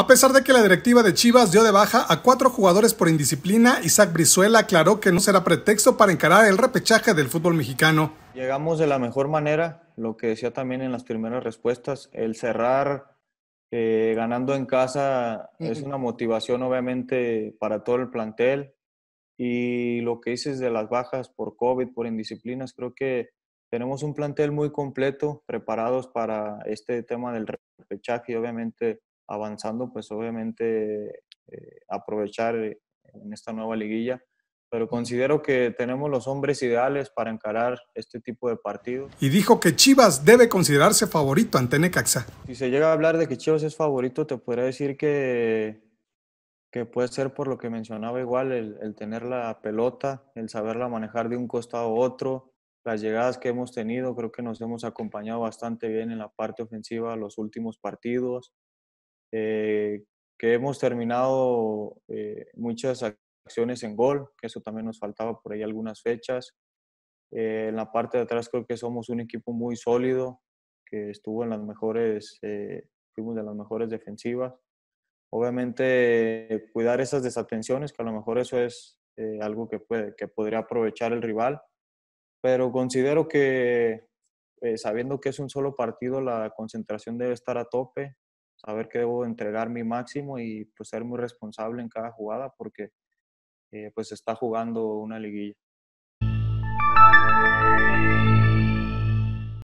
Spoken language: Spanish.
A pesar de que la directiva de Chivas dio de baja a cuatro jugadores por indisciplina, Isaac Brizuela aclaró que no será pretexto para encarar el repechaje del fútbol mexicano. Llegamos de la mejor manera, lo que decía también en las primeras respuestas, el cerrar eh, ganando en casa es una motivación obviamente para todo el plantel y lo que dices de las bajas por COVID, por indisciplinas, creo que tenemos un plantel muy completo, preparados para este tema del repechaje y obviamente avanzando, pues obviamente eh, aprovechar eh, en esta nueva liguilla. Pero considero que tenemos los hombres ideales para encarar este tipo de partidos. Y dijo que Chivas debe considerarse favorito ante Necaxa. Si se llega a hablar de que Chivas es favorito, te podría decir que, que puede ser por lo que mencionaba igual, el, el tener la pelota, el saberla manejar de un costado a otro, las llegadas que hemos tenido, creo que nos hemos acompañado bastante bien en la parte ofensiva los últimos partidos. Eh, que hemos terminado eh, muchas acciones en gol, que eso también nos faltaba por ahí algunas fechas. Eh, en la parte de atrás creo que somos un equipo muy sólido, que estuvo en las mejores, fuimos de las mejores defensivas. Obviamente cuidar esas desatenciones, que a lo mejor eso es algo que, puede, que podría aprovechar el rival, pero considero que sabiendo que es un solo partido, la concentración debe estar a tope saber que debo entregar mi máximo y pues ser muy responsable en cada jugada porque eh, pues está jugando una liguilla.